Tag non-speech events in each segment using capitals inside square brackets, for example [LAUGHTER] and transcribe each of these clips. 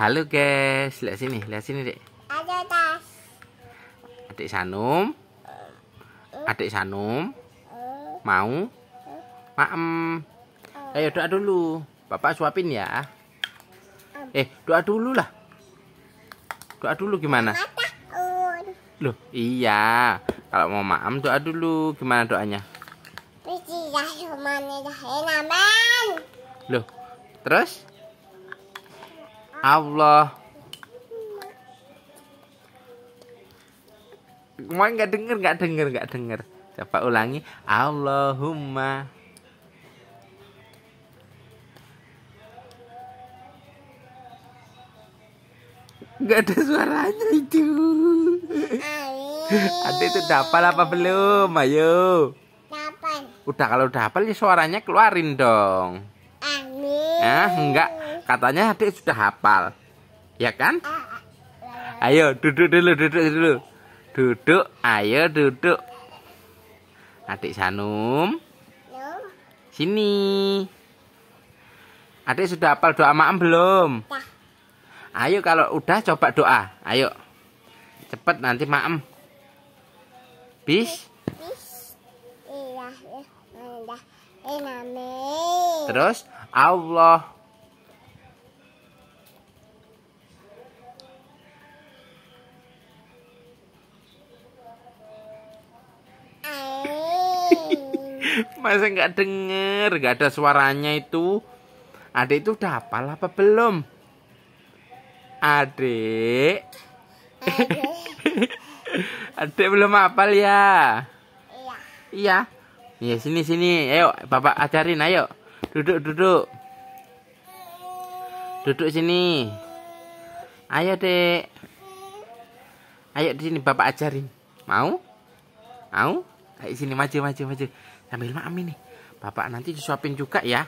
Halo guys, lihat sini, lihat sini dek. Ada tas. Adik Sanum. Adik Sanum. Mau? Maem. Ayo doa dulu. Bapak suapin ya. Eh, doa dulu lah. Doa dulu gimana? Loh, iya. Kalau mau maem doa dulu. Gimana doanya? Bismillahirrahmanirrahim. terus? Allah mau nggak denger, nggak denger, nggak denger. Coba ulangi. Allahumma. Gak ada suaranya itu. Ada itu dapal apa belum? Ayo. Udah kalau dapal ya suaranya keluarin dong. Amin. Ah, eh, enggak katanya adik sudah hafal ya kan ah, ah. ayo duduk dulu duduk dulu duduk ayo duduk adik Sanum sini adik sudah hafal doa maam belum ayo kalau udah coba doa ayo cepet nanti maam bis iya, iya. terus Allah masa nggak denger nggak ada suaranya itu adik itu udah hafal apa belum adik adik, [LAUGHS] adik belum hafal ya iya. iya iya sini sini ayo bapak ajarin ayo duduk duduk duduk sini ayo dek ayo di sini bapak ajarin mau mau ayo sini maju maju maju ambil mah ini, bapak nanti disuapin juga ya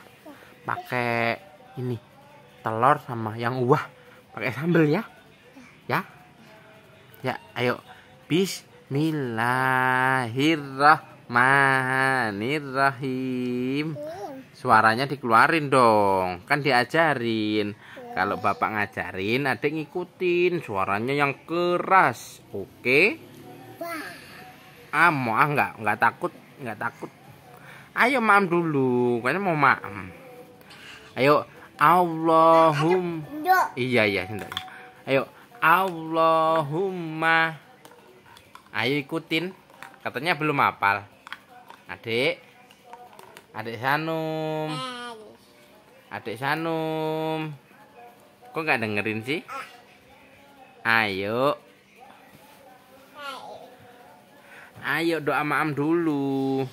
pakai ini telur sama yang uah pakai sambel ya ya ya ayo Bismillahirrahmanirrahim suaranya dikeluarin dong kan diajarin kalau bapak ngajarin adik ngikutin suaranya yang keras oke okay? ah mau ah nggak nggak takut nggak takut ayo maam dulu karena mau maam ayo Allahum iya iya sebentar ayo Allahumma ayo ikutin katanya belum hafal adik adik Sanum adik Sanum kok nggak dengerin sih ayo ayo doa maam dulu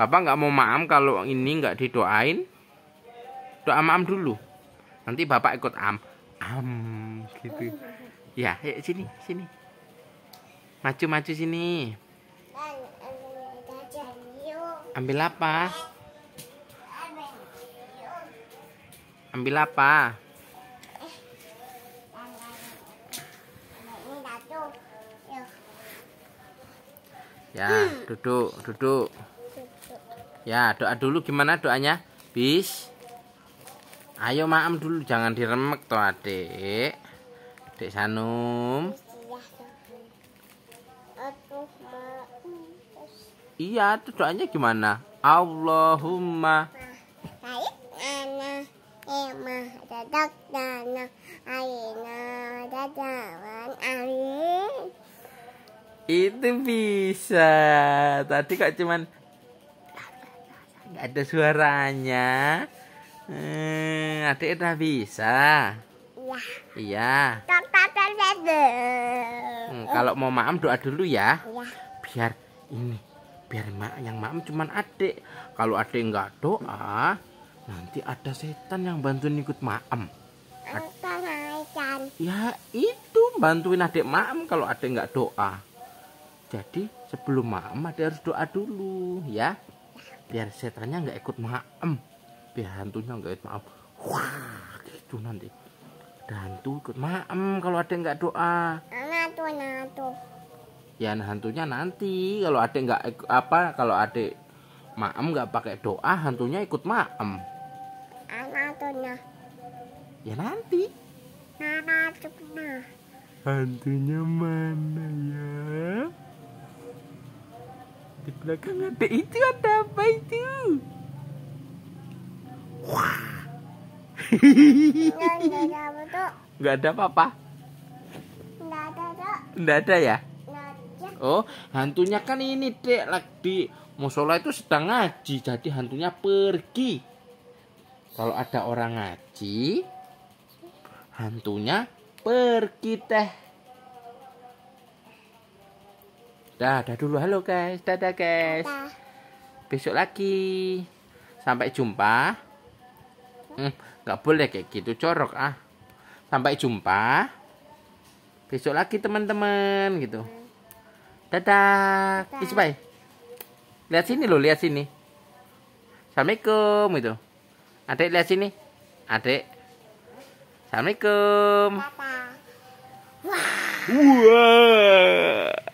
Bapak nggak mau maam kalau ini nggak didoain. Doa maam dulu. Nanti Bapak ikut am. Am gitu. Ya, eh, sini, sini. Maju-maju sini. Ambil apa? Ambil apa? Ya, duduk, duduk. Ya, doa dulu gimana doanya? Bis. Ayo maam dulu jangan diremek toh, Adik. Adik Sanum. Iya, itu doanya gimana? Allahumma Itu bisa. Tadi kok cuman ada suaranya hmm, adik udah bisa Iya. iya hmm, iya. kalau mau maam doa dulu ya, iya. biar ini biar mak yang maam cuman adik kalau adik nggak doa nanti ada setan yang bantuin ikut maam ya itu bantuin adik maam kalau adik nggak doa jadi sebelum maam adik harus doa dulu ya biar setannya nggak ikut maem biar hantunya nggak ikut maem wah gitu nanti ada hantu ikut maem kalau ada nggak doa ya nah, hantunya nanti kalau ada nggak apa kalau ada maem nggak pakai doa hantunya ikut maem hantunya ya nanti hantunya hantunya mana ya di belakang ada itu ada apa itu wah nggak ada apa-apa nggak ada nggak ada ya Oh, hantunya kan ini, Dek, lagi musola itu sedang ngaji, jadi hantunya pergi. Kalau ada orang ngaji, hantunya pergi teh. Dah, dah dulu. Halo guys. Dadah guys. Dadah. Besok lagi. Sampai jumpa. Hmm, nggak boleh kayak gitu corok ah. Sampai jumpa. Besok lagi teman-teman gitu. Dadah. Dadah. bye. Lihat sini loh, lihat sini. Assalamualaikum gitu. Adik lihat sini. Adik. Assalamualaikum. Papa. Wah. Wah.